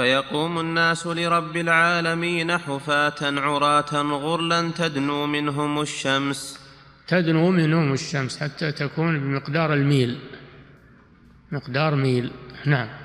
فيقوم الناس لرب العالمين حفاة عراة غرلا تدنو منهم الشمس تدنو منهم الشمس حتى تكون بمقدار الميل مقدار ميل نعم